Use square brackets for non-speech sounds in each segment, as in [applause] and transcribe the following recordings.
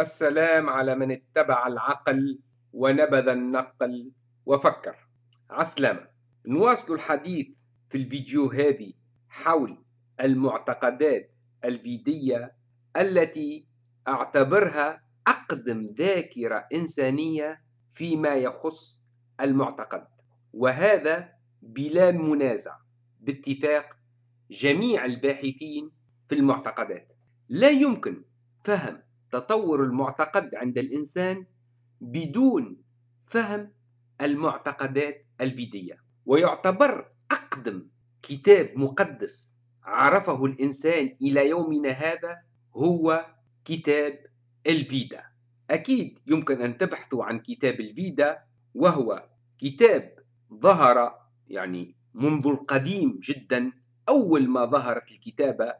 السلام على من اتبع العقل ونبذ النقل وفكر عسلامة نواصل الحديث في الفيديو هذه حول المعتقدات الفيدية التي أعتبرها أقدم ذاكرة إنسانية فيما يخص المعتقد وهذا بلا منازع باتفاق جميع الباحثين في المعتقدات لا يمكن فهم تطور المعتقد عند الإنسان بدون فهم المعتقدات الفيدية ويعتبر أقدم كتاب مقدس عرفه الإنسان إلى يومنا هذا هو كتاب الفيدا أكيد يمكن أن تبحثوا عن كتاب الفيدا وهو كتاب ظهر يعني منذ القديم جدا أول ما ظهرت الكتابة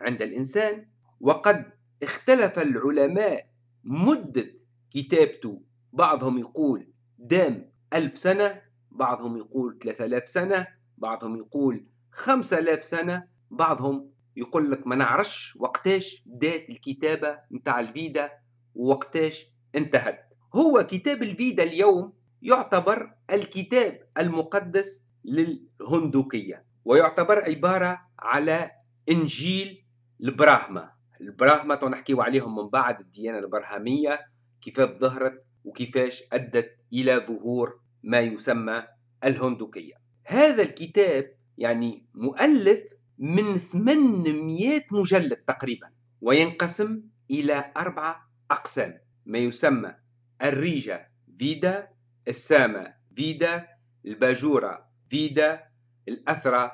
عند الإنسان وقد اختلف العلماء مدة كتابته بعضهم يقول دام ألف سنة بعضهم يقول 3000 سنة بعضهم يقول 5000 سنة بعضهم يقول لك ما نعرفش وقتاش بدات الكتابة متاع الفيدا ووقتاش انتهت هو كتاب الفيدا اليوم يعتبر الكتاب المقدس للهندوكية ويعتبر عبارة على إنجيل البراهمة البراهمة نحكيو عليهم من بعد الديانة البرهامية كيفاش ظهرت وكيفاش أدت إلى ظهور ما يسمى الهندوكية هذا الكتاب يعني مؤلف من 800 مجلد تقريبا وينقسم إلى أربعة أقسام ما يسمى الريجة فيدا السامة فيدا الباجورة فيدا الأثرة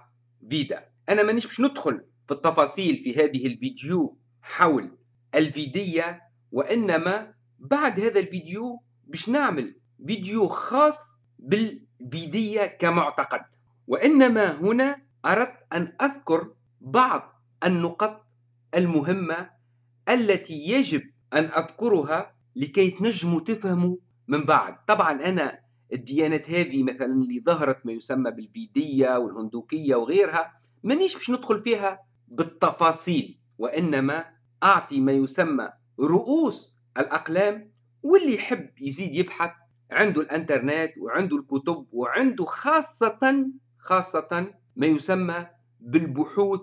فيدا أنا مانيش باش ندخل في التفاصيل في هذه الفيديو حول الفيدية وإنما بعد هذا الفيديو باش نعمل فيديو خاص بالفيدية كمعتقد وإنما هنا أردت أن أذكر بعض النقط المهمة التي يجب أن أذكرها لكي تنجموا تفهموا من بعد طبعا أنا الديانات هذه مثلا اللي ظهرت ما يسمى بالبيدية والهندوكية وغيرها مانيش باش ندخل فيها بالتفاصيل وإنما أعطي ما يسمى رؤوس الأقلام واللي يحب يزيد يبحث عنده الانترنت وعنده الكتب وعنده خاصة خاصة ما يسمى بالبحوث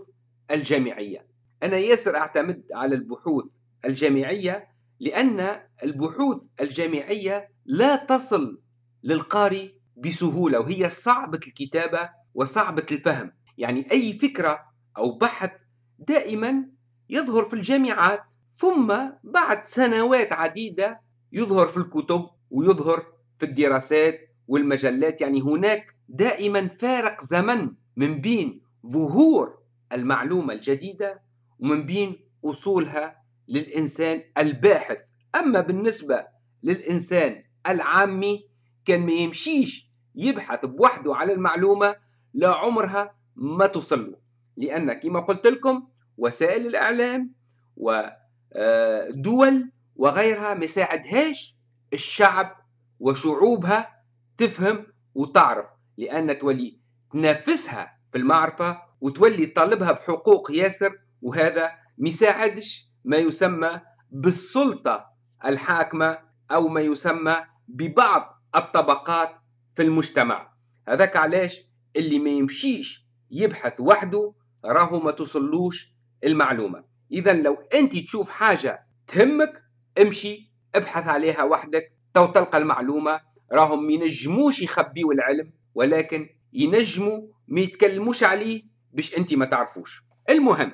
الجامعية أنا ياسر أعتمد على البحوث الجامعية لأن البحوث الجامعية لا تصل للقارئ بسهولة وهي صعبة الكتابة وصعبة الفهم يعني أي فكرة أو بحث دائما يظهر في الجامعات ثم بعد سنوات عديدة يظهر في الكتب ويظهر في الدراسات والمجلات يعني هناك دائما فارق زمن من بين ظهور المعلومة الجديدة ومن بين أصولها للإنسان الباحث أما بالنسبة للإنسان العامي كان ما يمشيش يبحث بوحده على المعلومة لا عمرها ما تصله لأن كما قلت لكم وسائل الإعلام ودول آه، وغيرها ما يساعدهاش الشعب وشعوبها تفهم وتعرف لأن تولي تنافسها في المعرفة وتولي تطالبها بحقوق ياسر وهذا ما يساعدش ما يسمى بالسلطة الحاكمة أو ما يسمى ببعض الطبقات في المجتمع هذاك علاش اللي ما يمشيش يبحث وحده راهو ما توصلوش المعلومه اذا لو انت تشوف حاجه تهمك امشي ابحث عليها وحدك تو تلقى المعلومه راهم ينجموش يخبيوا العلم ولكن ينجموا ما يتكلموش عليه باش انت ما تعرفوش المهم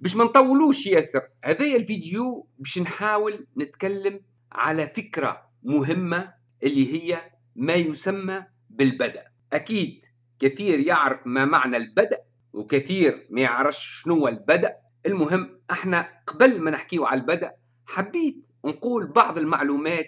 باش ما نطولوش ياسر هذايا الفيديو باش نحاول نتكلم على فكره مهمه اللي هي ما يسمى بالبدء اكيد كثير يعرف ما معنى البدء وكثير ما يعرفش شنو البدء المهم احنا قبل ما نحكيو على البدء حبيت نقول بعض المعلومات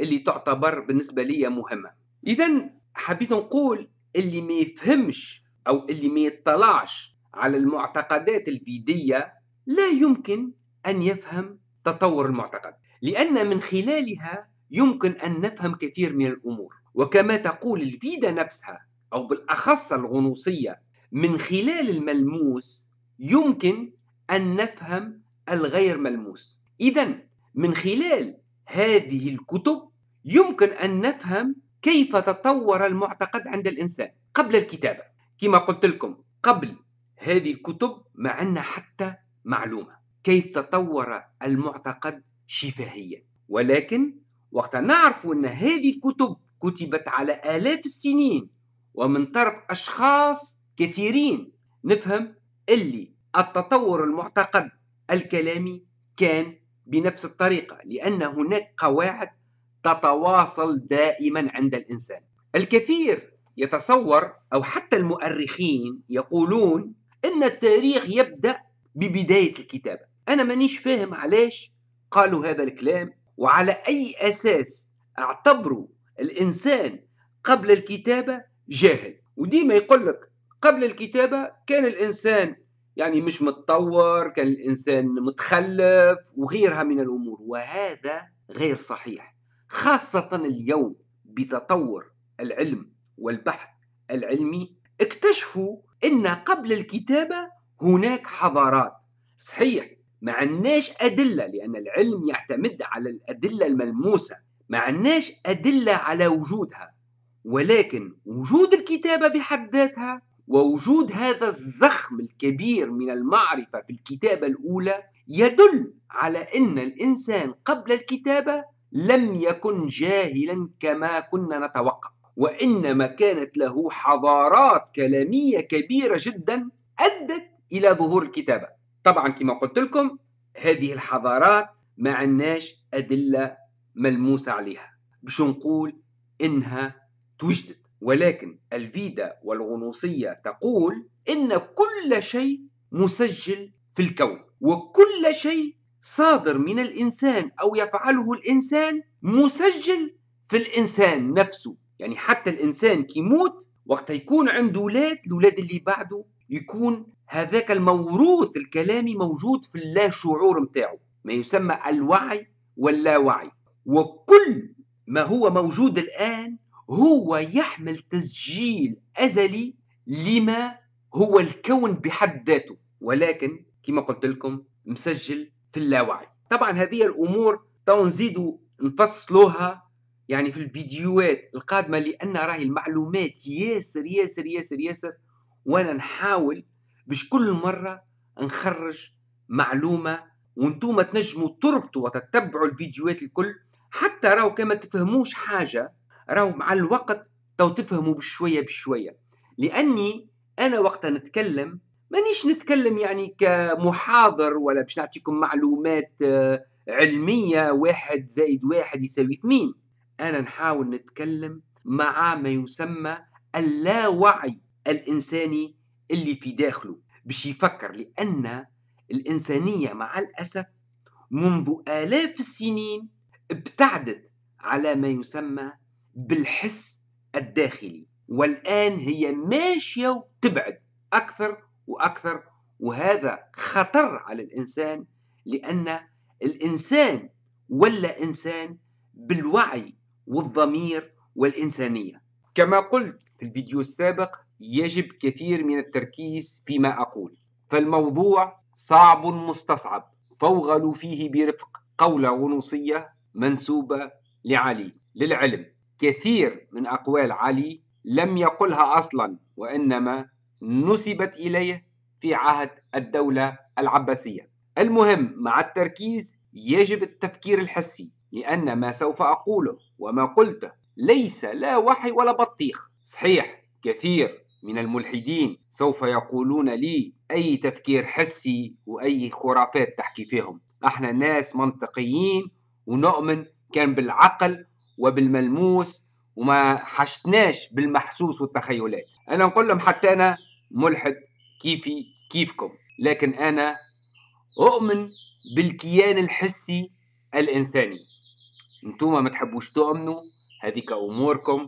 اللي تعتبر بالنسبة لي مهمة إذا حبيت نقول اللي ما يفهمش أو اللي ما يطلعش على المعتقدات الفيدية لا يمكن أن يفهم تطور المعتقد لأن من خلالها يمكن أن نفهم كثير من الأمور وكما تقول الفيدا نفسها أو بالأخص الغنوصية من خلال الملموس يمكن أن نفهم الغير ملموس إذا من خلال هذه الكتب يمكن أن نفهم كيف تطور المعتقد عند الإنسان قبل الكتابة كما قلت لكم قبل هذه الكتب ما عندنا حتى معلومة كيف تطور المعتقد شفاهيا ولكن وقت نعرف أن هذه الكتب كتبت على آلاف السنين ومن طرف أشخاص كثيرين نفهم اللي التطور المعتقد الكلامي كان بنفس الطريقة لأن هناك قواعد تتواصل دائما عند الإنسان الكثير يتصور أو حتى المؤرخين يقولون أن التاريخ يبدأ ببداية الكتابة أنا مانيش فاهم علاش قالوا هذا الكلام وعلى أي أساس اعتبروا الإنسان قبل الكتابة جاهل وديما يقول لك قبل الكتابة كان الإنسان يعني مش متطور كان الإنسان متخلف وغيرها من الأمور وهذا غير صحيح خاصة اليوم بتطور العلم والبحث العلمي اكتشفوا أن قبل الكتابة هناك حضارات صحيح ما عندناش أدلة لأن العلم يعتمد على الأدلة الملموسة ما عندناش أدلة على وجودها ولكن وجود الكتابة بحد ذاتها ووجود هذا الزخم الكبير من المعرفة في الكتابة الأولى يدل على أن الإنسان قبل الكتابة لم يكن جاهلا كما كنا نتوقع وإنما كانت له حضارات كلامية كبيرة جدا أدت إلى ظهور الكتابة طبعا كما قلت لكم هذه الحضارات ما عندناش أدلة ملموسة عليها باش نقول إنها توجدت ولكن الفيدا والغنوصية تقول إن كل شيء مسجل في الكون وكل شيء صادر من الإنسان أو يفعله الإنسان مسجل في الإنسان نفسه يعني حتى الإنسان كيموت وقت يكون عنده أولاد الأولاد اللي بعده يكون هذاك الموروث الكلامي موجود في اللاشعور متاعه ما يسمى الوعي واللاوعي وكل ما هو موجود الآن هو يحمل تسجيل أزلي لما هو الكون بحد ذاته ولكن كما قلت لكم مسجل في اللاوعي طبعا هذه الأمور تو نزيدوا نفصلوها يعني في الفيديوهات القادمة لأن راهي المعلومات ياسر ياسر ياسر ياسر وأنا نحاول باش كل مرة نخرج معلومة وانتم تنجموا تربطوا وتتبعوا الفيديوهات الكل حتى راهو كما تفهموش حاجة راهو مع الوقت تو تفهموا بشويه بشويه لاني انا وقتها نتكلم مانيش نتكلم يعني كمحاضر ولا باش نعطيكم معلومات آه، علميه واحد زائد واحد يساوي اثنين انا نحاول نتكلم مع ما يسمى اللاوعي الانساني اللي في داخله باش يفكر لان الانسانيه مع الاسف منذ الاف السنين ابتعدت على ما يسمى بالحس الداخلي والآن هي ماشية وتبعد أكثر وأكثر وهذا خطر على الإنسان لأن الإنسان ولا إنسان بالوعي والضمير والإنسانية كما قلت في الفيديو السابق يجب كثير من التركيز فيما أقول فالموضوع صعب مستصعب فوغلوا فيه برفق قولة ونصية منسوبة لعلي للعلم كثير من أقوال علي لم يقلها أصلا وإنما نسبت إليه في عهد الدولة العباسية المهم مع التركيز يجب التفكير الحسي لأن ما سوف أقوله وما قلته ليس لا وحي ولا بطيخ صحيح كثير من الملحدين سوف يقولون لي أي تفكير حسي وأي خرافات تحكي فيهم احنا ناس منطقيين ونؤمن كان بالعقل وبالملموس وما حشتناش بالمحسوس والتخيلات انا نقول لهم حتى انا ملحد كيفي كيفكم لكن انا اؤمن بالكيان الحسي الانساني انتوما ما تحبوش تؤمنوا هذيك اموركم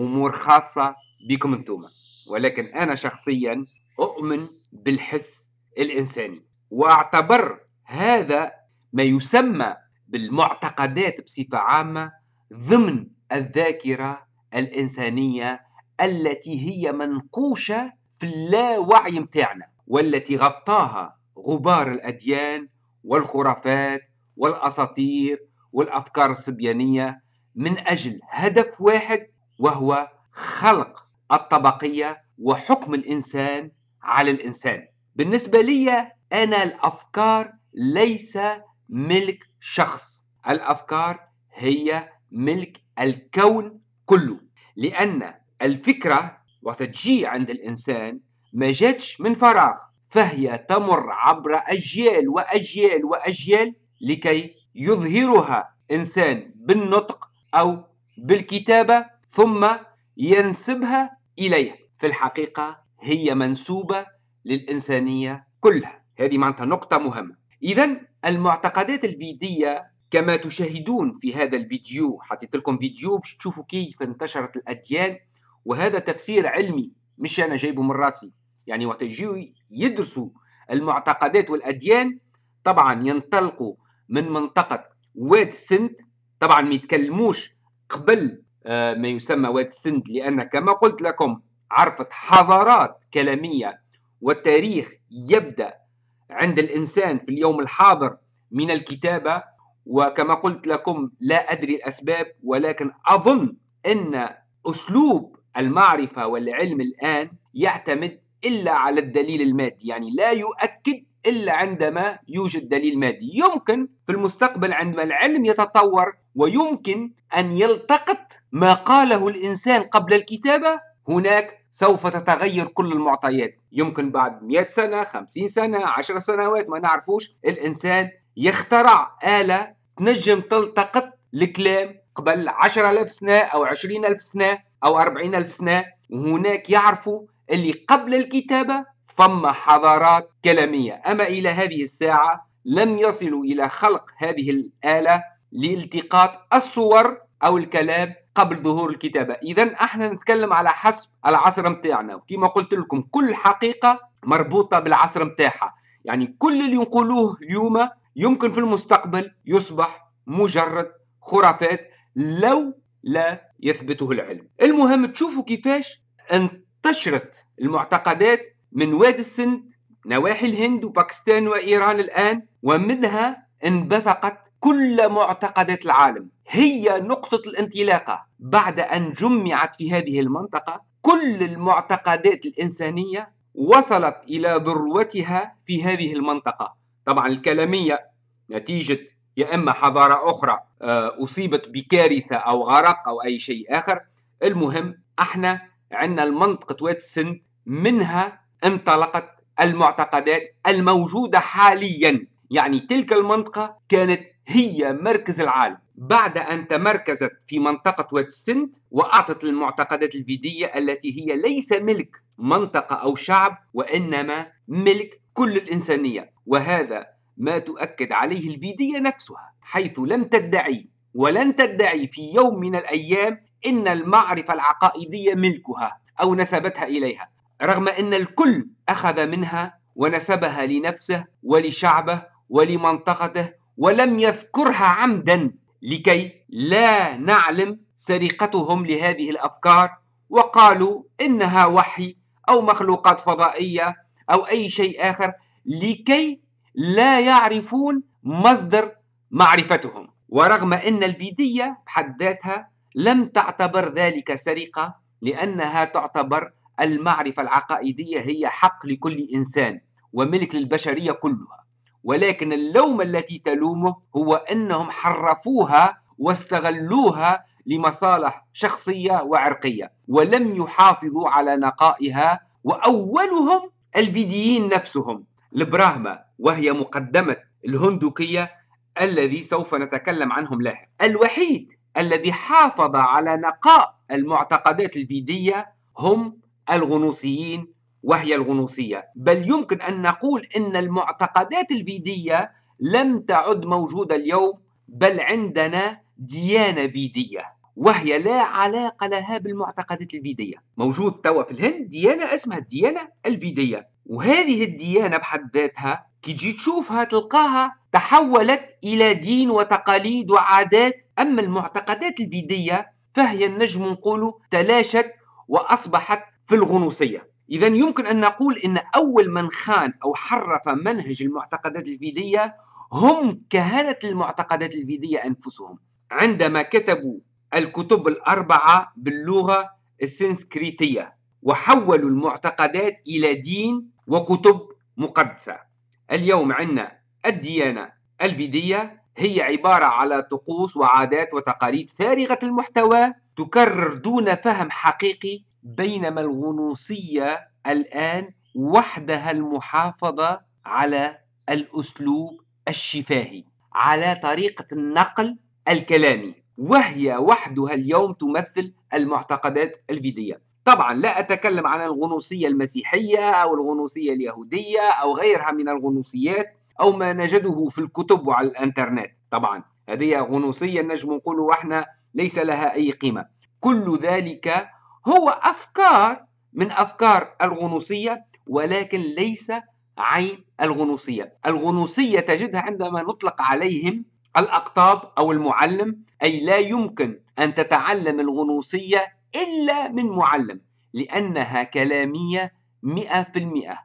امور خاصه بكم انتوما ولكن انا شخصيا اؤمن بالحس الانساني واعتبر هذا ما يسمى بالمعتقدات بصفه عامه ضمن الذاكرة الإنسانية التي هي منقوشة في اللاوعي متاعنا والتي غطاها غبار الأديان والخرافات والأساطير والأفكار الصبيانية من أجل هدف واحد وهو خلق الطبقية وحكم الإنسان على الإنسان بالنسبة لي أنا الأفكار ليس ملك شخص الأفكار هي ملك الكون كله لأن الفكرة وتجي عند الإنسان ما جاتش من فراغ فهي تمر عبر أجيال وأجيال وأجيال لكي يظهرها إنسان بالنطق أو بالكتابة ثم ينسبها إليه في الحقيقة هي منسوبة للإنسانية كلها هذه معناتها نقطة مهمة إذا المعتقدات البيدية كما تشاهدون في هذا الفيديو حطيت لكم فيديو باش تشوفوا كيف انتشرت الأديان وهذا تفسير علمي مش أنا جايبه من راسي يعني وقت يجيو يدرسوا المعتقدات والأديان طبعا ينطلقوا من منطقة واد سند طبعا ما يتكلموش قبل آه، ما يسمى واد سند لأن كما قلت لكم عرفت حضارات كلامية والتاريخ يبدأ عند الإنسان في اليوم الحاضر من الكتابة وكما قلت لكم لا أدري الأسباب ولكن أظن أن أسلوب المعرفة والعلم الآن يعتمد إلا على الدليل المادي يعني لا يؤكد إلا عندما يوجد دليل مادي يمكن في المستقبل عندما العلم يتطور ويمكن أن يلتقط ما قاله الإنسان قبل الكتابة هناك سوف تتغير كل المعطيات يمكن بعد 100 سنة 50 سنة 10 سنوات ما نعرفوش الإنسان يخترع آلة تنجم تلتقط الكلام قبل 10000 سنة أو 20000 سنة أو 40000 سنة وهناك يعرفوا اللي قبل الكتابة فما حضارات كلامية أما إلى هذه الساعة لم يصلوا إلى خلق هذه الآلة لالتقاط الصور أو الكلام قبل ظهور الكتابة إذا احنا نتكلم على حسب العصر متاعنا كما قلت لكم كل حقيقة مربوطة بالعصر متاعها يعني كل اللي نقولوه اليوم يمكن في المستقبل يصبح مجرد خرافات لو لا يثبته العلم المهم تشوفوا كيفاش انتشرت المعتقدات من وادي السند نواحي الهند وباكستان وإيران الآن ومنها انبثقت كل معتقدات العالم هي نقطة الانطلاقة بعد أن جمعت في هذه المنطقة كل المعتقدات الإنسانية وصلت إلى ذروتها في هذه المنطقة طبعا الكلامية نتيجة يا إما حضارة أخرى آه، أصيبت بكارثة أو غرق أو أي شيء آخر المهم احنا عندنا المنطقة واد السن منها انطلقت المعتقدات الموجودة حاليا يعني تلك المنطقة كانت هي مركز العالم بعد أن تمركزت في منطقة واد السند وأعطت المعتقدات الفيديه التي هي ليس ملك منطقة أو شعب وإنما ملك كل الإنسانية وهذا ما تؤكد عليه الفيدية نفسها حيث لم تدعي ولن تدعي في يوم من الأيام إن المعرفة العقائدية ملكها أو نسبتها إليها رغم أن الكل أخذ منها ونسبها لنفسه ولشعبه ولمنطقته ولم يذكرها عمدا لكي لا نعلم سرقتهم لهذه الافكار وقالوا انها وحي او مخلوقات فضائيه أو أي شيء آخر لكي لا يعرفون مصدر معرفتهم ورغم أن البيدية بحد ذاتها لم تعتبر ذلك سرقة لأنها تعتبر المعرفة العقائدية هي حق لكل إنسان وملك للبشرية كلها ولكن اللوم التي تلومه هو أنهم حرفوها واستغلوها لمصالح شخصية وعرقية ولم يحافظوا على نقائها وأولهم البيديين نفسهم البراهمة وهي مقدمة الهندوكية الذي سوف نتكلم عنهم لاحقا الوحيد الذي حافظ على نقاء المعتقدات البيدية هم الغنوصيين وهي الغنوصية بل يمكن أن نقول أن المعتقدات البيدية لم تعد موجودة اليوم بل عندنا ديانة فيدية وهي لا علاقة لها بالمعتقدات الفيدية موجود توا في الهند ديانة اسمها الديانة الفيدية وهذه الديانة بحد ذاتها كي تجي تشوفها تلقاها تحولت إلى دين وتقاليد وعادات أما المعتقدات الفيدية فهي النجم نقول تلاشت وأصبحت في الغنوصية إذا يمكن أن نقول أن أول من خان أو حرف منهج المعتقدات الفيدية هم كهنة المعتقدات الفيدية أنفسهم عندما كتبوا الكتب الأربعة باللغة السنسكريتية وحولوا المعتقدات إلى دين وكتب مقدسة اليوم عندنا الديانة الفيدية هي عبارة على طقوس وعادات وتقاليد فارغة المحتوى تكرر دون فهم حقيقي بينما الغنوصية الآن وحدها المحافظة على الأسلوب الشفاهي على طريقة النقل الكلامي وهي وحدها اليوم تمثل المعتقدات الفيدية طبعا لا أتكلم عن الغنوصية المسيحية أو الغنوصية اليهودية أو غيرها من الغنوصيات أو ما نجده في الكتب وعلى الإنترنت طبعا هذه غنوصية نجم نقول احنا ليس لها أي قيمة كل ذلك هو أفكار من أفكار الغنوصية ولكن ليس عين الغنوصية الغنوصية تجدها عندما نطلق عليهم الأقطاب أو المعلم أي لا يمكن أن تتعلم الغنوصية إلا من معلم لأنها كلامية مئة في المئة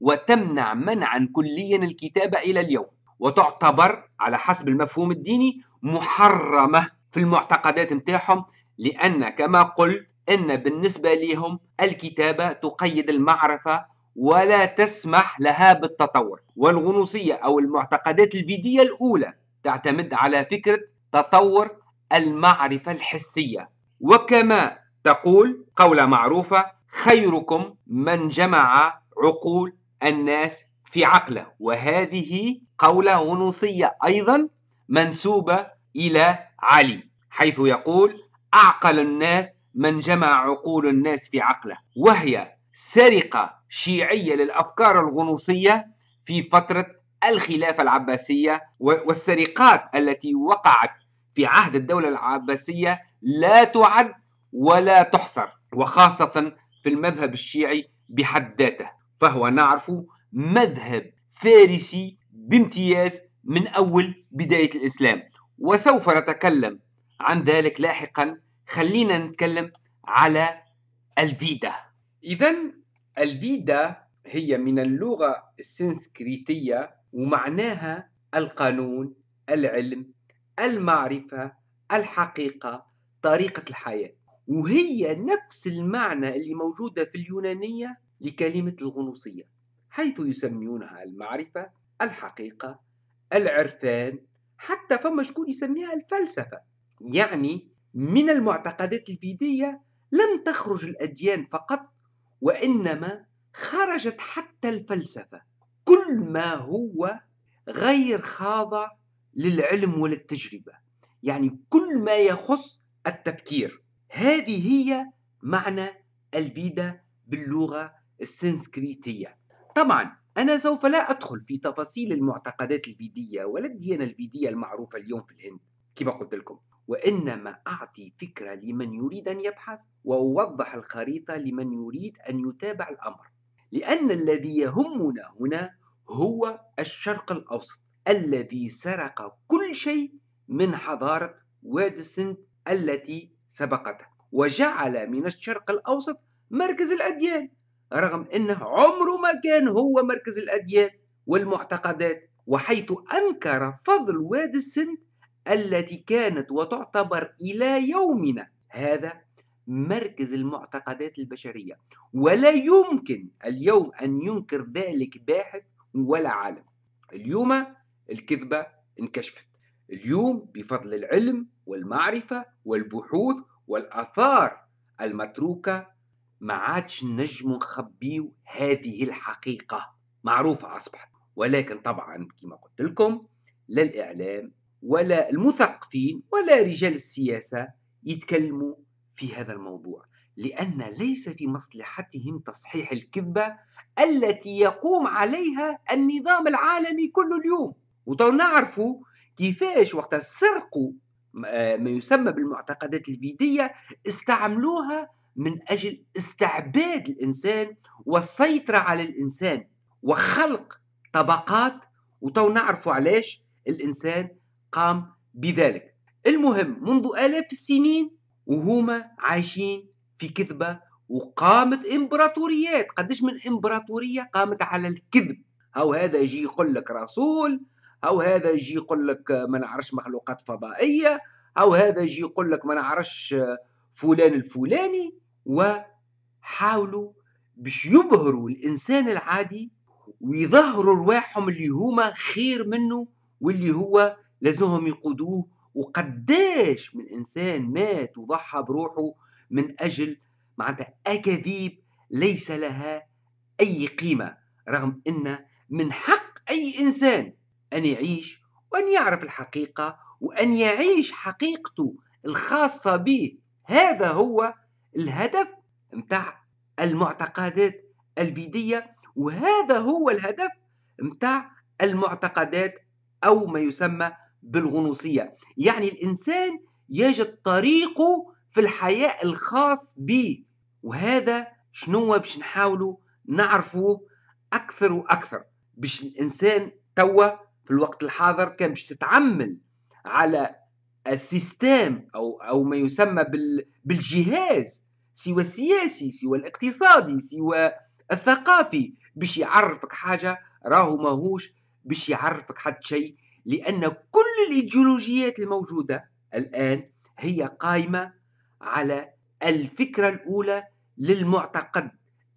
وتمنع منعا كليا الكتابة إلى اليوم وتعتبر على حسب المفهوم الديني محرمة في المعتقدات متاعهم لأن كما قلت أن بالنسبة لهم الكتابة تقيد المعرفة ولا تسمح لها بالتطور والغنوصية أو المعتقدات الفيدية الأولى تعتمد على فكرة تطور المعرفة الحسية وكما تقول قولة معروفة خيركم من جمع عقول الناس في عقله وهذه قولة ونصية أيضا منسوبة إلى علي حيث يقول أعقل الناس من جمع عقول الناس في عقله وهي سرقة شيعية للأفكار الغنوصية في فترة الخلافة العباسية والسرقات التي وقعت في عهد الدولة العباسية لا تعد ولا تحصر وخاصة في المذهب الشيعي بحد ذاته فهو نعرف مذهب فارسي بامتياز من أول بداية الإسلام وسوف نتكلم عن ذلك لاحقا خلينا نتكلم على الفيدا إذا الفيدا هي من اللغة السنسكريتية ومعناها القانون العلم المعرفة الحقيقة طريقة الحياة وهي نفس المعنى اللي موجودة في اليونانية لكلمة الغنوصية حيث يسميونها المعرفة الحقيقة العرفان حتى فما شكون يسميها الفلسفة يعني من المعتقدات الفيدية لم تخرج الأديان فقط وإنما خرجت حتى الفلسفة كل ما هو غير خاضع للعلم وللتجربة يعني كل ما يخص التفكير هذه هي معنى الفيدا باللغة السنسكريتية طبعا أنا سوف لا أدخل في تفاصيل المعتقدات الفيدية ولا الديانة الفيدية المعروفة اليوم في الهند كما قلت لكم وإنما أعطي فكرة لمن يريد أن يبحث وأوضح الخريطة لمن يريد أن يتابع الأمر لأن الذي يهمنا هنا هو الشرق الأوسط الذي سرق كل شيء من حضارة وادي السند التي سبقته وجعل من الشرق الأوسط مركز الأديان رغم أنه عمره ما كان هو مركز الأديان والمعتقدات وحيث أنكر فضل وادي السند التي كانت وتعتبر إلى يومنا هذا مركز المعتقدات البشرية ولا يمكن اليوم أن ينكر ذلك باحث ولا عالم اليوم الكذبة انكشفت اليوم بفضل العلم والمعرفة والبحوث والآثار المتروكة ما عادش نجم نخبيو هذه الحقيقة معروفة أصبحت ولكن طبعا كما قلت لكم لا الإعلام ولا المثقفين ولا رجال السياسة يتكلموا في هذا الموضوع لأن ليس في مصلحتهم تصحيح الكذبة التي يقوم عليها النظام العالمي كل اليوم نعرفوا كيفاش وقت سرقوا آه، ما يسمى بالمعتقدات الفيدية استعملوها من أجل استعباد الإنسان والسيطرة على الإنسان وخلق طبقات وتو نعرفوا علاش الإنسان قام بذلك المهم منذ آلاف السنين وهما عايشين في كذبة وقامت إمبراطوريات قديش من إمبراطورية قامت على الكذب أو هذا يجي يقول لك رسول أو هذا يجي يقول لك ما نعرفش مخلوقات فضائية أو هذا يجي يقول لك ما نعرفش فلان الفلاني وحاولوا باش يبهروا الإنسان العادي ويظهروا رواحهم اللي هما خير منه واللي هو لازمهم يقودوه وقداش من انسان مات وضحى بروحه من اجل معناتها اكاذيب ليس لها اي قيمه رغم ان من حق اي انسان ان يعيش وان يعرف الحقيقه وان يعيش حقيقته الخاصه به هذا هو الهدف متاع المعتقدات الفيديه وهذا هو الهدف متاع المعتقدات او ما يسمى بالغنوصية يعني الإنسان يجد طريقه في الحياة الخاص به وهذا شنو باش نحاولوا نعرفوه أكثر وأكثر باش الإنسان توا في الوقت الحاضر كان باش تتعمل على السيستم أو, أو ما يسمى بال بالجهاز سوى السياسي سوى الاقتصادي سوى الثقافي باش يعرفك حاجة راهو ماهوش باش يعرفك حد شيء لأن كل الايديولوجيات الموجوده الان هي قائمه على الفكره الاولى للمعتقد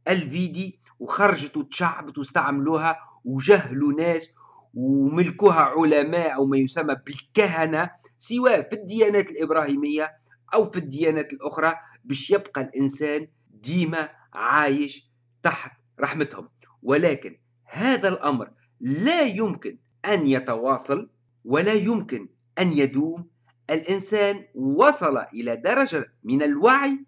الفيدي وخرجت وتشعبت واستعملوها وجهلوا ناس وملكوها علماء او ما يسمى بالكهنه سواء في الديانات الابراهيميه او في الديانات الاخرى باش يبقى الانسان ديما عايش تحت رحمتهم ولكن هذا الامر لا يمكن ان يتواصل ولا يمكن أن يدوم الإنسان وصل إلى درجة من الوعي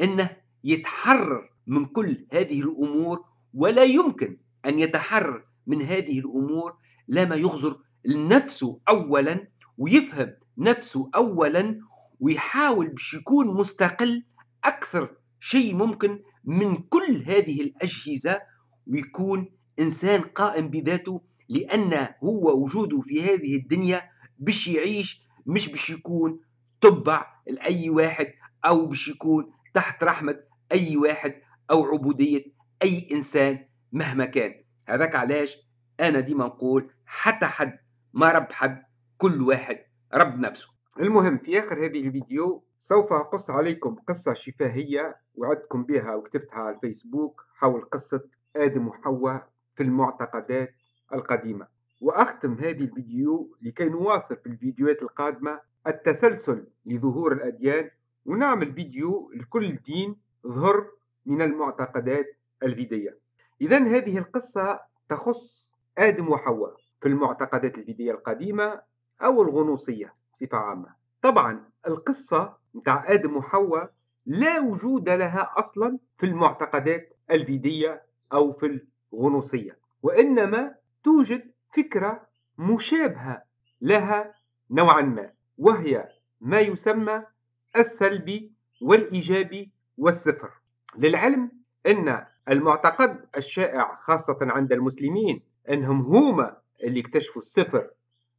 أنه يتحرر من كل هذه الأمور ولا يمكن أن يتحرر من هذه الأمور لما يغزر نفسه أولا ويفهم نفسه أولا ويحاول باش يكون مستقل أكثر شيء ممكن من كل هذه الأجهزة ويكون إنسان قائم بذاته لأن هو وجوده في هذه الدنيا باش يعيش مش باش يكون تبع لأي واحد أو باش يكون تحت رحمة أي واحد أو عبودية أي إنسان مهما كان هذاك علاش أنا ديما نقول حتى حد ما رب حد كل واحد رب نفسه المهم في آخر هذه الفيديو سوف أقص عليكم قصة شفاهية وعدتكم بها وكتبتها على الفيسبوك حول قصة آدم وحواء في المعتقدات القديمة وأختم هذه الفيديو لكي نواصل في الفيديوهات القادمة التسلسل لظهور الأديان ونعمل فيديو لكل دين ظهر من المعتقدات الفيدية إذا هذه القصة تخص آدم وحواء في المعتقدات الفيدية القديمة أو الغنوصية بصفة عامة طبعا القصة متاع آدم وحواء لا وجود لها أصلا في المعتقدات الفيدية أو في الغنوصية وإنما توجد فكرة مشابهة لها نوعا ما وهي ما يسمى السلبي والإيجابي والصفر للعلم أن المعتقد الشائع خاصة عند المسلمين أنهم هما اللي اكتشفوا الصفر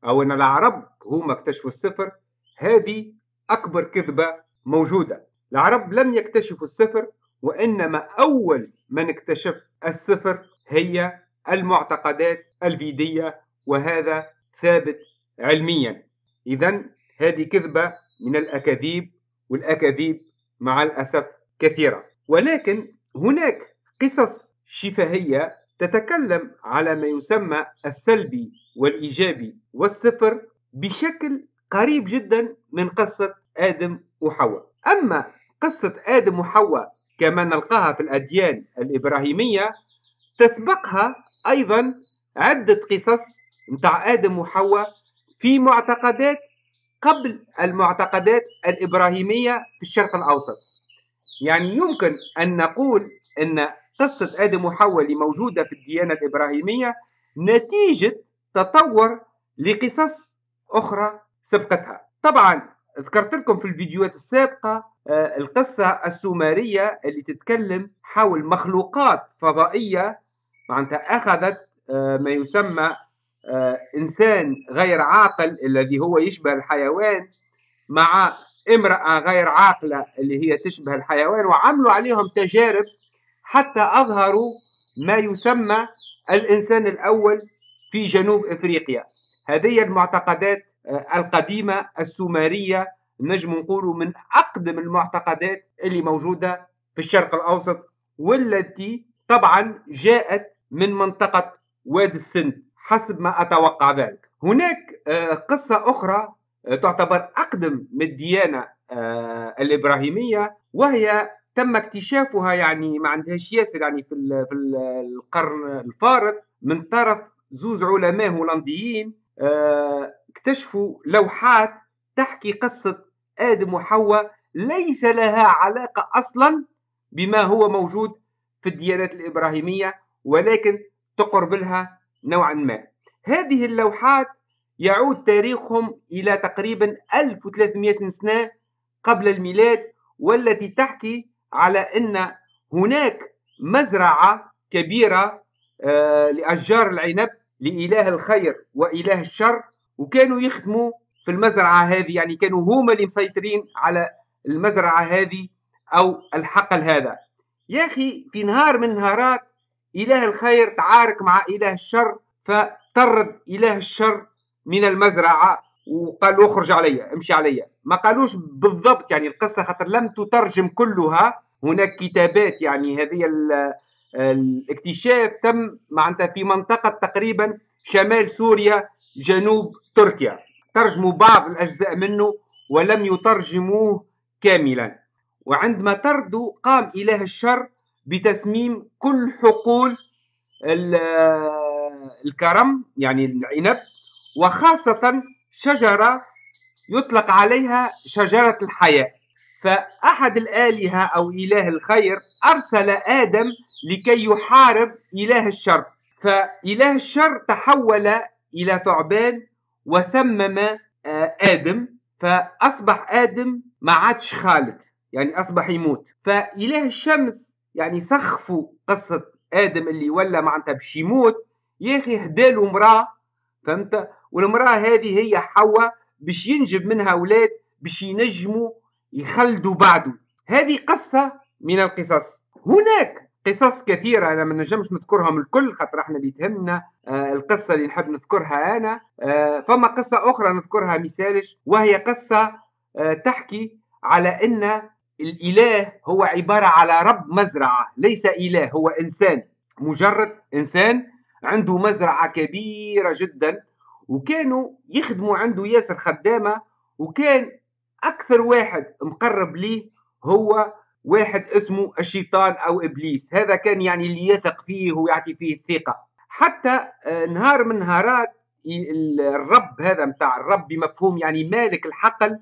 أو أن العرب هما اكتشفوا الصفر هذه أكبر كذبة موجودة العرب لم يكتشفوا الصفر وإنما أول من اكتشف الصفر هي المعتقدات الفيدية وهذا ثابت علميا إذا هذه كذبة من الأكاذيب والأكاذيب مع الأسف كثيرة ولكن هناك قصص شفهية تتكلم على ما يسمى السلبي والإيجابي والصفر بشكل قريب جدا من قصة آدم وحواء أما قصة آدم وحواء كما نلقاها في الأديان الإبراهيمية تسبقها أيضا عدة قصص متاع آدم وحواء في معتقدات قبل المعتقدات الإبراهيمية في الشرق الأوسط يعني يمكن أن نقول أن قصة آدم وحواء اللي موجودة في الديانة الإبراهيمية نتيجة تطور لقصص أخرى سبقتها طبعا ذكرت لكم في الفيديوهات السابقة آه، القصة السومرية اللي تتكلم حول مخلوقات فضائية معناتها أخذت آه، ما يسمى آه، إنسان غير عاقل الذي هو يشبه الحيوان مع امرأة غير عاقلة اللي هي تشبه الحيوان وعملوا عليهم تجارب حتى أظهروا ما يسمى الإنسان الأول في جنوب إفريقيا هذه المعتقدات آه، القديمة السومرية نجم نقولوا من أقدم المعتقدات اللي موجودة في الشرق الأوسط والتي طبعا جاءت من منطقة وادي السند حسب ما أتوقع ذلك هناك آه، قصة أخرى آه، تعتبر أقدم من الديانة آه، الإبراهيمية وهي تم اكتشافها يعني ما عندهاش ياسر يعني في في القرن الفارط من طرف زوز علماء هولنديين اكتشفوا لوحات تحكي قصة آدم وحواء ليس لها علاقة أصلا بما هو موجود في الديانات الإبراهيمية ولكن تقرب لها نوعا ما هذه اللوحات يعود تاريخهم إلى تقريبا 1300 سنة قبل الميلاد والتي تحكي على أن هناك مزرعة كبيرة آه، لأشجار العنب لإله الخير وإله الشر وكانوا يخدموا في المزرعة هذه يعني كانوا هما اللي مسيطرين على المزرعة هذه أو الحقل هذا يا أخي في نهار من النهارات إله الخير تعارك مع إله الشر فطرد إله الشر من المزرعة وقال له اخرج عليا امشي عليا ما قالوش بالضبط يعني القصة خاطر لم تترجم كلها هناك كتابات يعني هذه الاكتشاف تم معناتها في منطقة تقريبا شمال سوريا جنوب تركيا ترجموا بعض الأجزاء منه ولم يترجموه كاملا وعندما طردوا قام إله الشر بتسميم كل حقول الكرم يعني العنب وخاصة شجرة يطلق عليها شجرة الحياة فأحد الآلهة أو إله الخير أرسل آدم لكي يحارب إله الشر فإله الشر تحول إلى ثعبان وسمم آه، آدم فأصبح آدم ما عادش خالد يعني أصبح يموت فإله الشمس يعني سخفوا قصه ادم اللي ولا معناتها باش يموت يا اخي هداله مراه فهمت والمراه هذه هي حواء باش ينجب منها اولاد باش ينجموا يخلدوا بعده هذه قصه من القصص هناك قصص كثيره انا ما نجمش نذكرهم الكل خاطر احنا اللي تهمنا آه القصه اللي نحب نذكرها انا آه فما قصه اخرى نذكرها مثالش وهي قصه آه تحكي على ان الإله هو عبارة على رب مزرعة ليس إله هو إنسان مجرد إنسان عنده مزرعة كبيرة جدا وكانوا يخدموا عنده ياسر خدامة وكان أكثر واحد مقرب ليه هو واحد اسمه الشيطان أو إبليس هذا كان يعني اللي يثق فيه ويعطي فيه الثقة حتى آه، نهار من نهارات الرب هذا متاع الرب بمفهوم يعني مالك الحقل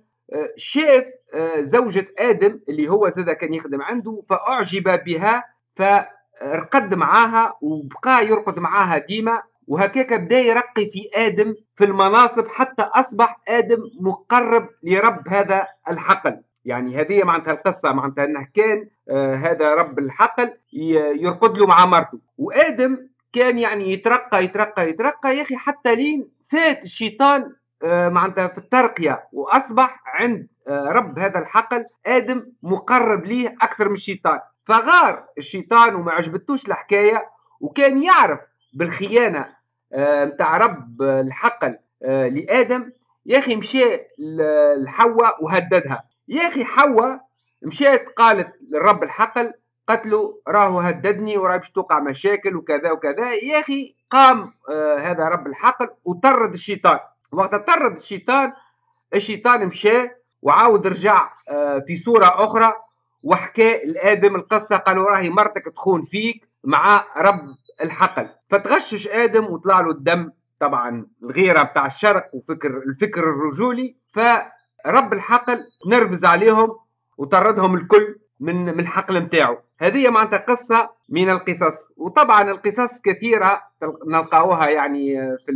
شاف آه، زوجة آدم اللي هو زاد كان يخدم عنده فأعجب بها فرقد معاها وبقى يرقد معاها ديما وهكاك بدا يرقي في آدم في المناصب حتى أصبح آدم مقرب لرب هذا الحقل يعني هذه معناتها القصة معناتها أنه كان آه هذا رب الحقل يرقد له مع مرته وآدم كان يعني يترقى يترقى يترقى يا أخي حتى لين فات الشيطان آه، معناتها في الترقية وأصبح عند آه، رب هذا الحقل آدم مقرب ليه أكثر من الشيطان فغار الشيطان وما عجبتوش الحكاية وكان يعرف بالخيانة آه، متاع رب الحقل لآدم يا أخي مشى لحواء وهددها يا أخي حواء مشات قالت لرب الحقل قالت له راهو هددني وراهي باش توقع مشاكل وكذا وكذا يا اخي قام آه هذا رب الحقل وطرد الشيطان وقت طرد الشيطان الشيطان مشى وعاود رجع آه، في صورة أخرى وحكى لآدم القصة قالوا راهي مرتك تخون فيك مع رب الحقل فتغشش آدم وطلع له الدم طبعا الغيرة بتاع الشرق وفكر الفكر الرجولي فرب الحقل نرفز عليهم وطردهم الكل من من الحقل نتاعو هذه معناتها قصه من القصص وطبعا القصص كثيره نلقاوها يعني في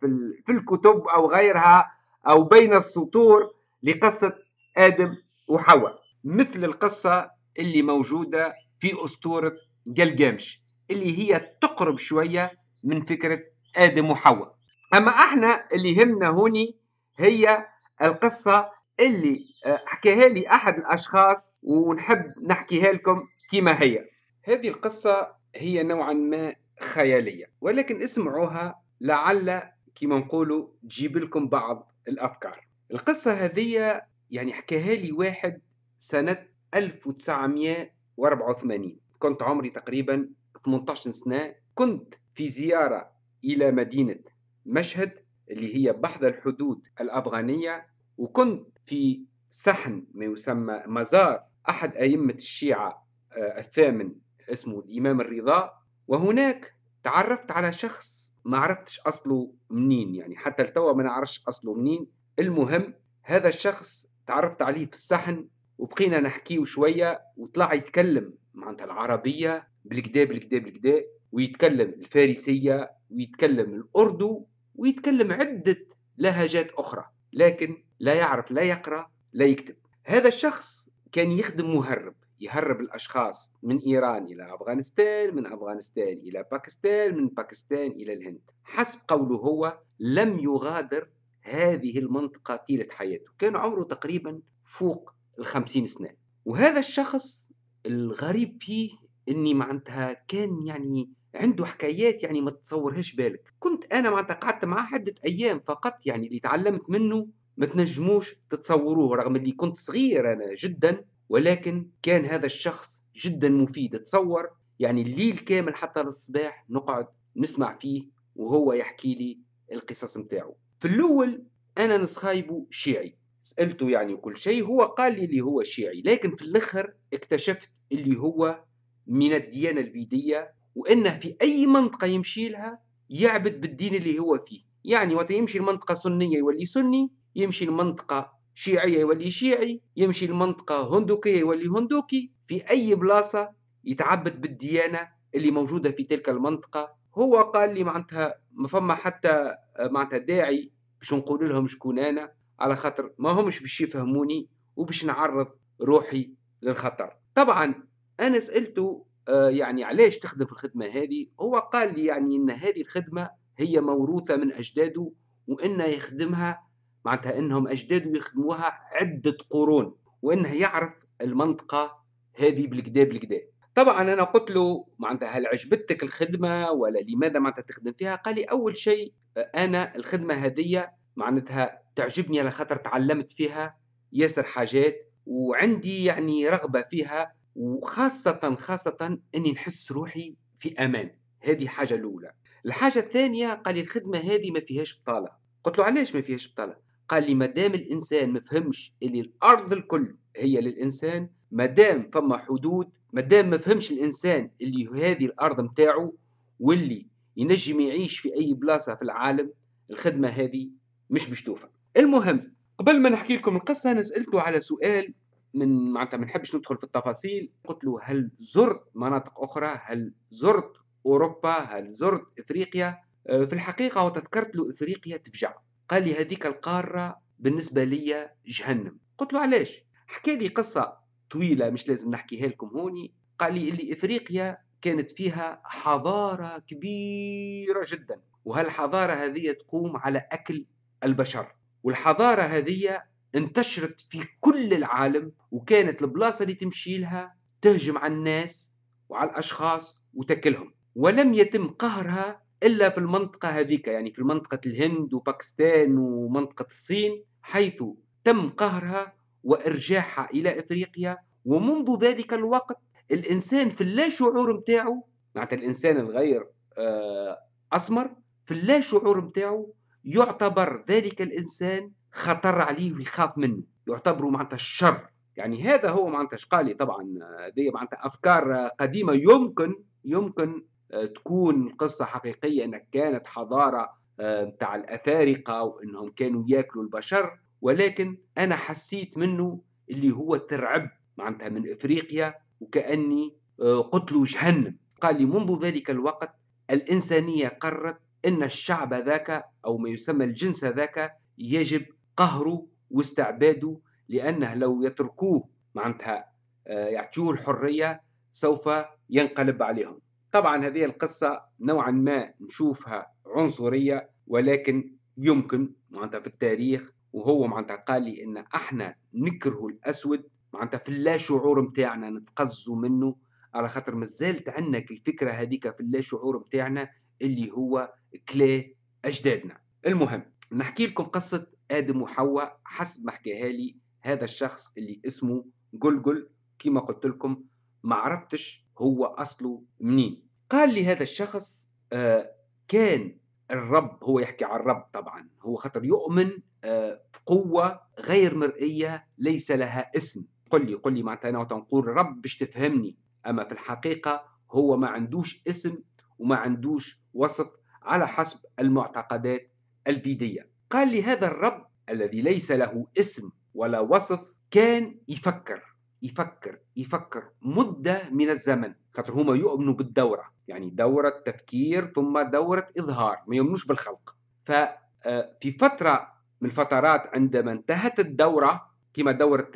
في, في الكتب أو غيرها أو بين السطور لقصة آدم وحواء مثل القصة اللي موجودة في أسطورة جلجامش اللي هي تقرب شوية من فكرة آدم وحواء أما احنا اللي يهمنا هوني هي القصة اللي آه، حكاها لي أحد الأشخاص ونحب نحكيها لكم كما هي هذه القصة هي نوعا ما خيالية ولكن اسمعوها لعل كيما نقولوا تجيب لكم بعض الافكار القصه هذه يعني حكاها لي واحد سنه 1984 كنت عمري تقريبا 18 سنه كنت في زياره الى مدينه مشهد اللي هي بحض الحدود الافغانيه وكنت في سحن ما يسمى مزار احد ائمه الشيعه آه، الثامن اسمه الامام الرضا وهناك تعرفت على شخص ما عرفتش اصله منين يعني حتى لتوا ما نعرفش اصله منين المهم هذا الشخص تعرفت عليه في الصحن وبقينا نحكيه شويه وطلع يتكلم معناتها العربيه بالكدا بالكدا بالكدا ويتكلم الفارسيه ويتكلم الاردو ويتكلم عده لهجات اخرى لكن لا يعرف لا يقرا لا يكتب هذا الشخص كان يخدم مهرب يهرب الأشخاص من إيران إلى أفغانستان من أفغانستان إلى باكستان من باكستان إلى الهند حسب قوله هو لم يغادر هذه المنطقة طيلة حياته كان عمره تقريبا فوق الخمسين سنة وهذا الشخص الغريب فيه اني معناتها كان يعني عنده حكايات يعني ما تتصورهاش بالك كنت انا معنتها قعدت معاه عدة ايام فقط يعني اللي تعلمت منه ما تنجموش تتصوروه رغم اللي كنت صغير انا جدا ولكن كان هذا الشخص جدا مفيد تصور يعني الليل كامل حتى للصباح نقعد نسمع فيه وهو يحكي لي القصص متاعه في الأول أنا نسخايبه شيعي سألته يعني كل شيء هو قال لي اللي هو شيعي لكن في الأخر اكتشفت اللي هو من الديانة الفيدية وأنه في أي منطقة يمشي لها يعبد بالدين اللي هو فيه يعني وقت يمشي المنطقة سنية يولي سني يمشي المنطقة شيعي يولي شيعي يمشي المنطقة هندوكية يولي هندوكي في أي بلاصة يتعبد بالديانة اللي موجودة في تلك المنطقة هو قال لي معناتها ما فما حتى معناتها داعي باش نقول لهم شكون أنا على خاطر ما همش باش يفهموني وباش نعرض روحي للخطر طبعا أنا سألته آه، يعني علاش تخدم في الخدمة هذه هو قال لي يعني أن هذه الخدمة هي موروثة من أجداده وأنه يخدمها معناتها انهم اجداد يخدموها عده قرون وانه يعرف المنطقه هذه بالكدا بالكدا طبعا انا قلت له معناتها هل عجبتك الخدمه ولا لماذا معناتها تخدم فيها قال لي اول شيء انا الخدمه هذه معناتها تعجبني على خاطر تعلمت فيها ياسر حاجات وعندي يعني رغبه فيها وخاصه خاصه اني نحس روحي في امان هذه حاجه الاولى الحاجه الثانيه قال لي الخدمه هذه ما فيهاش بطاله قلت له علاش ما فيهاش بطاله قال لي ما دام الانسان ما فهمش اللي الارض الكل هي للانسان ما دام فما حدود ما دام ما فهمش الانسان اللي هذه الارض نتاعو واللي ينجم يعيش في اي بلاصه في العالم الخدمه هذه مش باش المهم قبل ما نحكي لكم القصه انا سالته على سؤال من معناتها ما نحبش ندخل في التفاصيل قلت له هل زرت مناطق اخرى هل زرت اوروبا هل زرت افريقيا آه، في الحقيقه وتذكرت له افريقيا تفجع قال لي هذيك القارة بالنسبة لي جهنم قلت له علاش حكى لي قصة طويلة مش لازم نحكيها لكم هوني قال لي اللي إفريقيا كانت فيها حضارة كبيرة جدا وهالحضارة هذه تقوم على أكل البشر والحضارة هذه انتشرت في كل العالم وكانت البلاصة اللي تمشي لها تهجم على الناس وعلى الأشخاص وتكلهم ولم يتم قهرها الا في المنطقه هذيك يعني في منطقه الهند وباكستان ومنطقه الصين حيث تم قهرها وارجاعها الى افريقيا ومنذ ذلك الوقت الانسان في اللا شعور نتاعو معناتها الانسان الغير آه، اسمر في اللا شعور نتاعو يعتبر ذلك الانسان خطر عليه ويخاف منه يعتبره معناتها الشر يعني هذا هو معناتها قال لي طبعا آه، هذه معناتها افكار آه، قديمه يمكن يمكن آه، تكون قصة حقيقية أنها كانت حضارة آه، بتاع الأفارقة وأنهم كانوا ياكلوا البشر ولكن أنا حسيت منه اللي هو ترعب معناتها من إفريقيا وكأني آه، قتلوا جهنم قال لي منذ ذلك الوقت الإنسانية قررت أن الشعب ذاك أو ما يسمى الجنس ذاك يجب قهره واستعباده لأنه لو يتركوه معناتها يعطيوه الحرية سوف ينقلب عليهم طبعا هذه القصة نوعا ما نشوفها عنصرية ولكن يمكن معناتها في التاريخ وهو معناتها قال لي ان احنا نكره الاسود معناتها في اللا شعور نتاعنا نتقزوا منه على خاطر مازالت عندنا الفكره هذيك في اللا شعور نتاعنا اللي هو كلا اجدادنا المهم نحكي لكم قصه ادم وحواء حسب ما حكاها لي هذا الشخص اللي اسمه قلقل كما قلت لكم ما عرفتش هو أصله منين قال لي هذا الشخص آه، كان الرب هو يحكي عن الرب طبعا هو خطر يؤمن آه، بقوة غير مرئية ليس لها اسم قل لي قل لي معناتها أنا تنقول رب باش تفهمني أما في الحقيقة هو ما عندوش اسم وما عندوش وصف على حسب المعتقدات الدينية قال لي هذا الرب الذي ليس له اسم ولا وصف كان يفكر يفكر يفكر مدة من الزمن خاطر هما يؤمنوا بالدورة يعني دورة تفكير ثم دورة إظهار ما يؤمنوش بالخلق ففي آه، فترة من الفترات عندما انتهت الدورة كما دورة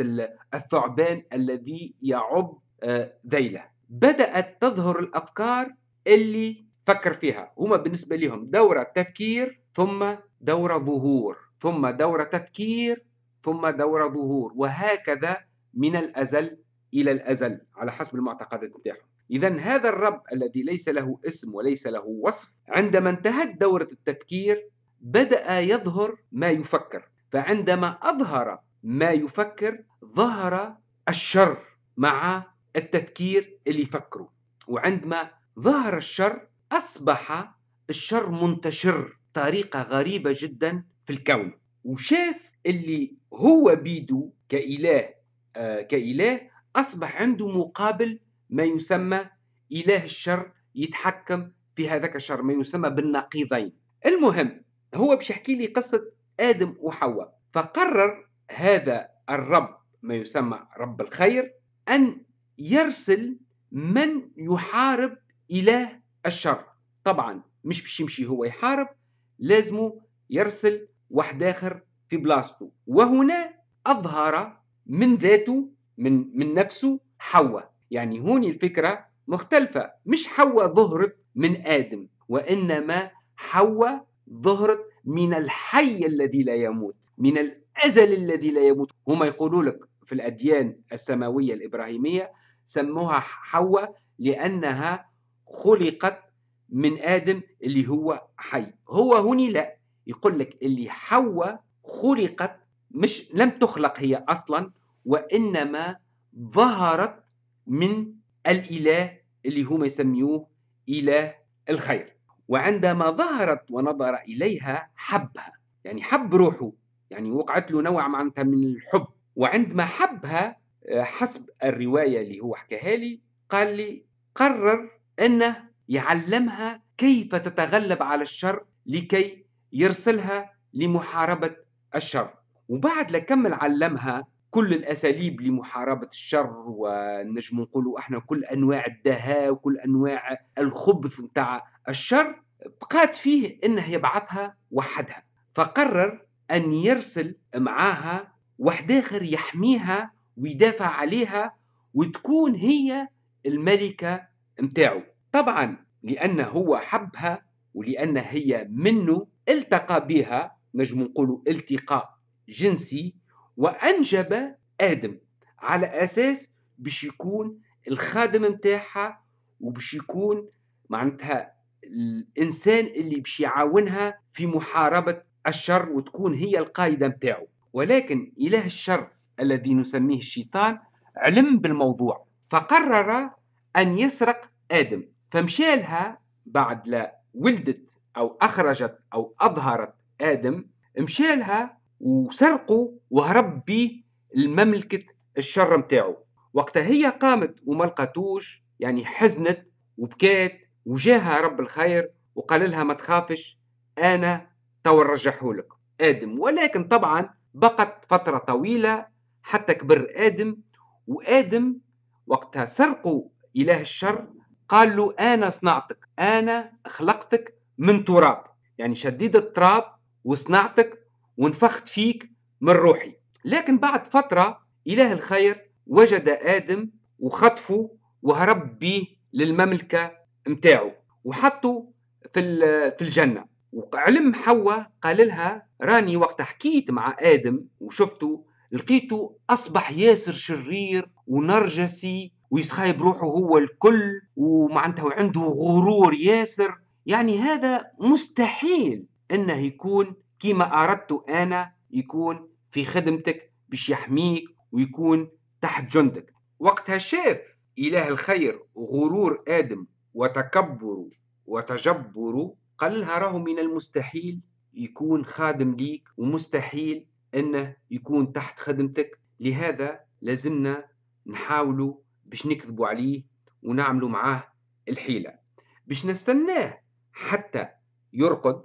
الثعبان الذي يعض آه، ذيلة بدأت تظهر الأفكار اللي فكر فيها هما بالنسبة لهم دورة تفكير ثم دورة ظهور ثم دورة تفكير ثم دورة ظهور وهكذا من الأزل إلى الأزل على حسب المعتقدات بتاعهم إذا هذا الرب الذي ليس له اسم وليس له وصف عندما انتهت دورة التفكير بدأ يظهر ما يفكر فعندما أظهر ما يفكر ظهر الشر مع التفكير اللي يفكره وعندما ظهر الشر أصبح الشر منتشر طريقة غريبة جدا في الكون وشاف اللي هو بيده كإله آه، كإله أصبح عنده مقابل ما يسمى إله الشر يتحكم في هذاك الشر ما يسمى بالنقيضين المهم هو باش يحكي لي قصة آدم وحواء فقرر هذا الرب ما يسمى رب الخير أن يرسل من يحارب إله الشر طبعا مش باش يمشي هو يحارب لازمه يرسل واحد آخر في بلاصته وهنا أظهر من ذاته من من نفسه حواء يعني هون الفكره مختلفه مش حواء ظهرت من ادم وانما حواء ظهرت من الحي الذي لا يموت من الازل الذي لا يموت هما يقولوا لك في الاديان السماويه الابراهيميه سموها حواء لانها خلقت من ادم اللي هو حي هو هوني لا يقول لك اللي حواء خلقت مش لم تخلق هي اصلا وانما ظهرت من الاله اللي هم يسميوه اله الخير وعندما ظهرت ونظر اليها حبها يعني حب روحه يعني وقعت له نوع معناتها من الحب وعندما حبها حسب الروايه اللي هو حكاها لي قال لي قرر انه يعلمها كيف تتغلب على الشر لكي يرسلها لمحاربه الشر وبعد لكمل علمها كل الاساليب لمحاربه الشر ونجم نقولوا احنا كل انواع الدهاء وكل انواع الخبث نتاع الشر بقات فيه انه يبعثها وحدها فقرر ان يرسل معاها واحد اخر يحميها ويدافع عليها وتكون هي الملكه نتاعو طبعا لان هو حبها ولان هي منه التقى بها نجم نقولوا التقاء جنسي وأنجب آدم على أساس باش يكون الخادم نتاعها وباش يكون معناتها الإنسان اللي باش يعاونها في محاربة الشر وتكون هي القائدة متاعه ولكن إله الشر الذي نسميه الشيطان علم بالموضوع فقرر أن يسرق آدم فمشى لها بعد لا ولدت أو أخرجت أو أظهرت آدم مشى لها وسرقوا وهرب بيه لمملكة الشر متاعه وقتها هي قامت وما لقاتوش يعني حزنت وبكات وجاها رب الخير وقال لها ما تخافش أنا تو لك آدم ولكن طبعا بقت فترة طويلة حتى كبر آدم وآدم وقتها سرقوا إله الشر قال له أنا صنعتك أنا خلقتك من تراب يعني شديد التراب وصنعتك ونفخت فيك من روحي لكن بعد فترة إله الخير وجد آدم وخطفه وهرب به للمملكة متاعه وحطه في في الجنة وعلم حواء قال لها راني وقت حكيت مع آدم وشفته لقيته أصبح ياسر شرير ونرجسي ويسخاي بروحه هو الكل ومعناتها عنده غرور ياسر يعني هذا مستحيل انه يكون كيما أردت أنا يكون في خدمتك باش يحميك ويكون تحت جندك وقتها شاف إله الخير غرور آدم وتكبر وتجبر قال لها راهو من المستحيل يكون خادم ليك ومستحيل أنه يكون تحت خدمتك لهذا لازمنا نحاولوا باش نكذبوا عليه ونعملوا معاه الحيلة باش نستناه حتى يرقد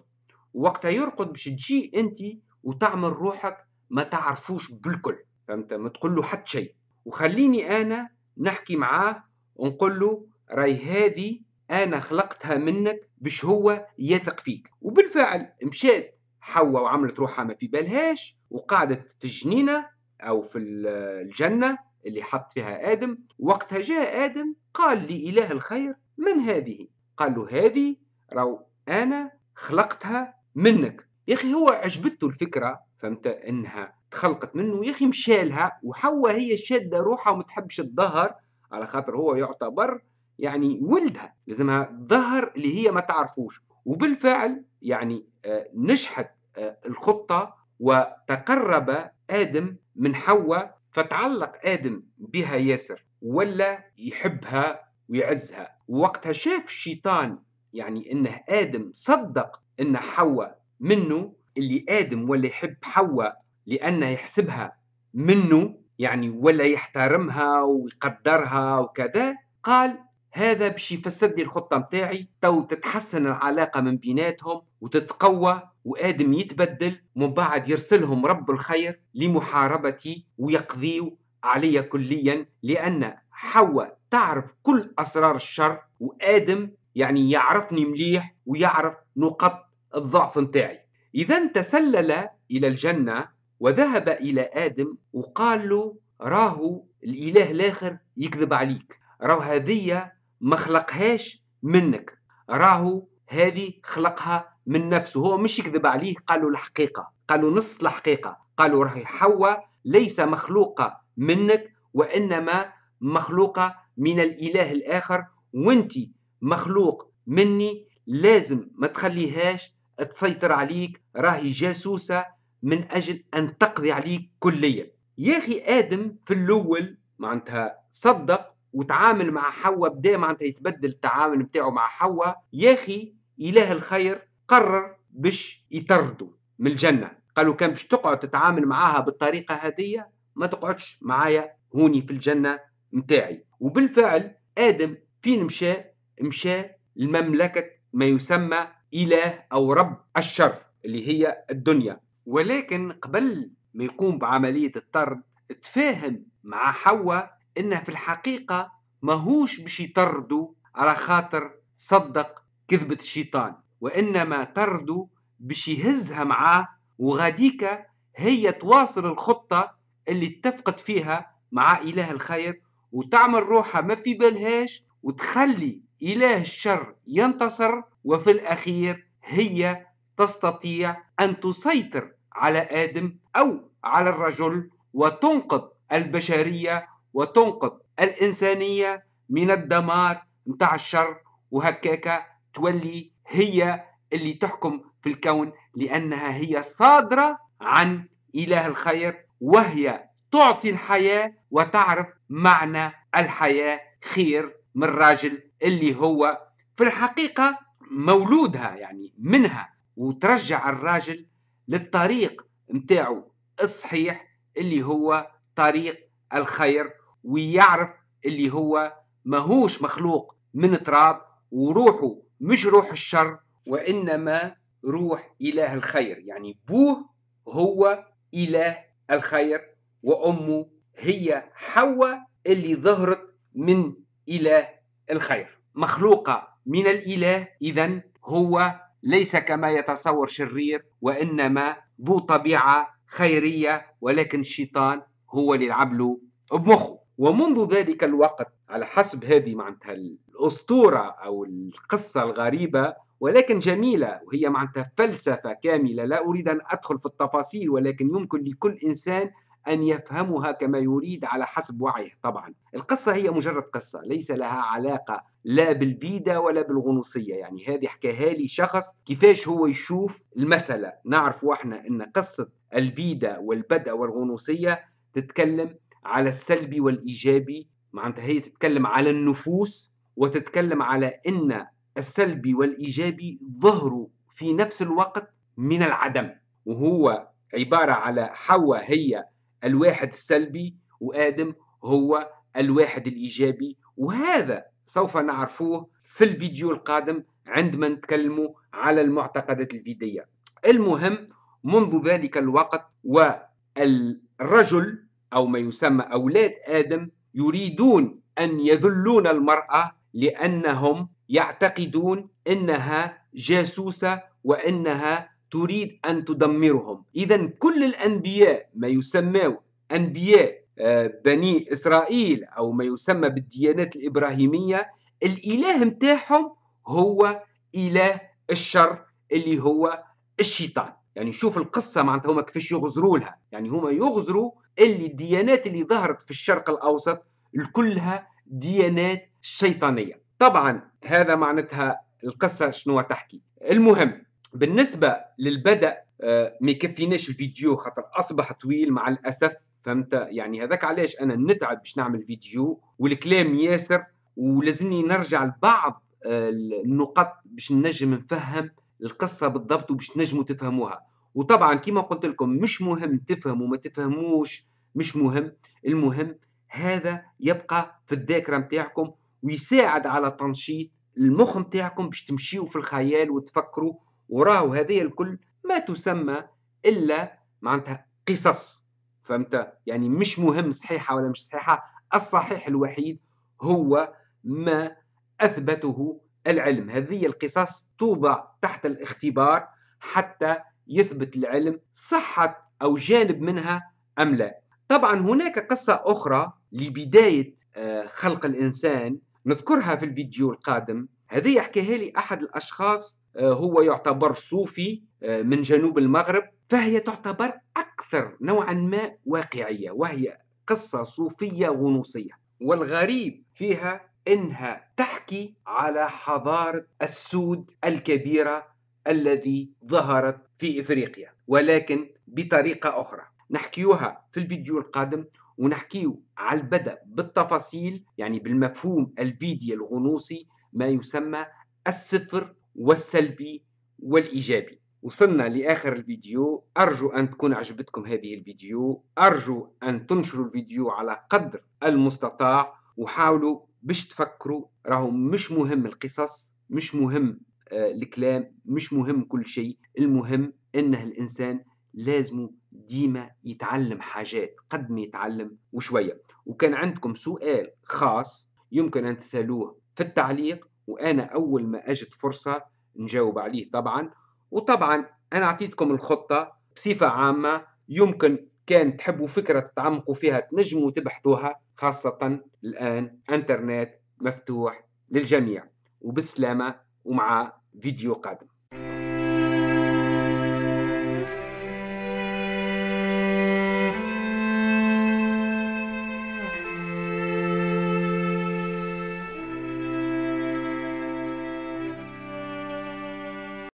وقتها يرقد باش تجي انت وتعمل روحك ما تعرفوش بالكل فهمت ما تقول له حتى شيء وخليني انا نحكي معاه ونقول له راي هذه انا خلقتها منك باش هو يثق فيك وبالفعل مشات حواء وعملت روحها ما في بالهاش وقعدت في الجنينه او في [hesitation] الجنه اللي حط فيها ادم وقتها جاء ادم قال لاله الخير من هذه قال له هذه رو انا خلقتها منك يا اخي هو عجبته الفكره فهمت انها تخلقت منه يا اخي مشالها وحوا هي شاده روحها وما تحبش الظهر على خاطر هو يعتبر يعني ولدها لازمها ظهر اللي هي ما تعرفوش وبالفعل يعني آه، نجحت آه، الخطه وتقرب ادم من حواء فتعلق ادم بها ياسر ولا يحبها ويعزها وقتها شاف الشيطان يعني انه ادم صدق ان حواء منه اللي ادم ولا يحب حواء لانه يحسبها منه يعني ولا يحترمها ويقدرها وكذا قال هذا باش يفسد لي الخطه متاعي تو تتحسن العلاقه من بيناتهم وتتقوى وادم يتبدل ومن بعد يرسلهم رب الخير لمحاربتي ويقضيوا علي كليا لان حواء تعرف كل اسرار الشر وادم يعني يعرفني مليح ويعرف نقط الضعف متاعي إذا تسلل إلى الجنة وذهب إلى آدم وقال له راهو الإله الآخر يكذب عليك راهو هذه ما خلقهاش منك راهو هذه خلقها من نفسه هو مش يكذب عليه قالوا الحقيقة قالوا نص الحقيقة قالوا راهي حواء ليس مخلوقة منك وإنما مخلوقة من الإله الآخر وانت مخلوق مني لازم ما تخليهاش تسيطر عليك راهي جاسوسة من أجل أن تقضي عليك كليا يا أخي آدم في الأول معناتها صدق وتعامل مع حواء بدا معناتها يتبدل التعامل بتاعه مع حواء يا أخي إله الخير قرر باش يطردوا من الجنة قالوا كان باش تقعد تتعامل معاها بالطريقة هذية ما تقعدش معايا هوني في الجنة متاعي وبالفعل آدم فين مشى مشى لمملكة ما يسمى إله أو رب الشر اللي هي الدنيا ولكن قبل ما يقوم بعملية الطرد تفاهم مع حواء إنه في الحقيقة ماهوش باش يطردوا على خاطر صدق كذبة الشيطان وإنما طردوا باش يهزها معاه وغاديكا هي تواصل الخطة اللي اتفقت فيها مع إله الخير وتعمل روحها ما في بالهاش وتخلي إله الشر ينتصر وفي الأخير هي تستطيع أن تسيطر على آدم أو على الرجل وتنقذ البشرية وتنقذ الإنسانية من الدمار متاع الشر وهكاكا تولي هي اللي تحكم في الكون لأنها هي صادرة عن إله الخير وهي تعطي الحياة وتعرف معنى الحياة خير من الراجل اللي هو في الحقيقة مولودها يعني منها وترجع الراجل للطريق نتاعو الصحيح اللي هو طريق الخير ويعرف اللي هو ماهوش مخلوق من تراب وروحه مش روح الشر وإنما روح إله الخير يعني بوه هو إله الخير وأمه هي حواء اللي ظهرت من إله الخير مخلوقة من الإله إذا هو ليس كما يتصور شرير وإنما ذو طبيعة خيرية ولكن الشيطان هو اللي يلعب له بمخه ومنذ ذلك الوقت على حسب هذه معناتها الأسطورة أو القصة الغريبة ولكن جميلة وهي معناتها فلسفة كاملة لا أريد أن أدخل في التفاصيل ولكن يمكن لكل إنسان أن يفهمها كما يريد على حسب وعيه طبعا القصة هي مجرد قصة ليس لها علاقة لا بالفيدا ولا بالغنوصية يعني هذه حكاها لي شخص كيفاش هو يشوف المسألة نعرف احنا أن قصة الفيدا والبدء والغنوصية تتكلم على السلبي والإيجابي معناتها هي تتكلم على النفوس وتتكلم على أن السلبي والإيجابي ظهروا في نفس الوقت من العدم وهو عبارة على حواء هي الواحد السلبي وآدم هو الواحد الإيجابي وهذا سوف نعرفوه في الفيديو القادم عندما نتكلم على المعتقدات الفيدية المهم منذ ذلك الوقت والرجل أو ما يسمى أولاد آدم يريدون أن يذلون المرأة لأنهم يعتقدون أنها جاسوسة وأنها تريد أن تدمرهم إذا كل الأنبياء ما يسمى أنبياء آه، بني إسرائيل أو ما يسمى بالديانات الإبراهيمية الإله متاعهم هو إله الشر اللي هو الشيطان يعني شوف القصة معناتها هما كيفاش يغزروا لها يعني هما يغزروا اللي الديانات اللي ظهرت في الشرق الأوسط كلها ديانات شيطانية طبعا هذا معناتها القصة شنو تحكي المهم بالنسبه للبدء آه، ما يكفيناش الفيديو خاطر اصبح طويل مع الاسف فهمت يعني هذاك علاش انا نتعب باش نعمل فيديو والكلام ياسر ولازمني نرجع لبعض آه، النقط باش نجم نفهم القصه بالضبط وباش نجموا تفهموها وطبعا كما قلت لكم مش مهم تفهموا ما تفهموش مش مهم المهم هذا يبقى في الذاكره نتاعكم ويساعد على تنشيط المخ نتاعكم باش تمشيو في الخيال وتفكروا وراهو هذه الكل ما تسمى الا معناتها قصص فهمت يعني مش مهم صحيحه ولا مش صحيحه الصحيح الوحيد هو ما اثبته العلم هذه القصص توضع تحت الاختبار حتى يثبت العلم صحه او جانب منها ام لا طبعا هناك قصه اخرى لبدايه آه، خلق الانسان نذكرها في الفيديو القادم هذه يحكيها لي احد الاشخاص آه، هو يعتبر صوفي آه، من جنوب المغرب فهي تعتبر أكثر نوعا ما واقعية وهي قصة صوفية غنوصية والغريب فيها إنها تحكي على حضارة السود الكبيرة الذي ظهرت في إفريقيا ولكن بطريقة أخرى نحكيوها في الفيديو القادم ونحكيو على البدء بالتفاصيل يعني بالمفهوم الفيديو الغنوصي ما يسمى السفر والسلبي والإيجابي وصلنا لآخر الفيديو أرجو أن تكون عجبتكم هذه الفيديو أرجو أن تنشروا الفيديو على قدر المستطاع وحاولوا باش تفكروا راهو مش مهم القصص مش مهم آه الكلام مش مهم كل شيء المهم انه الانسان لازم ديما يتعلم حاجات قد ما يتعلم وشويه وكان عندكم سؤال خاص يمكن ان تسالوه في التعليق وانا اول ما اجت فرصه نجاوب عليه طبعا وطبعا انا اعطيتكم الخطه بصفه عامه يمكن كان تحبوا فكره تتعمقوا فيها تنجموا تبحثوها خاصه الان انترنت مفتوح للجميع وبالسلامه ومع فيديو قادم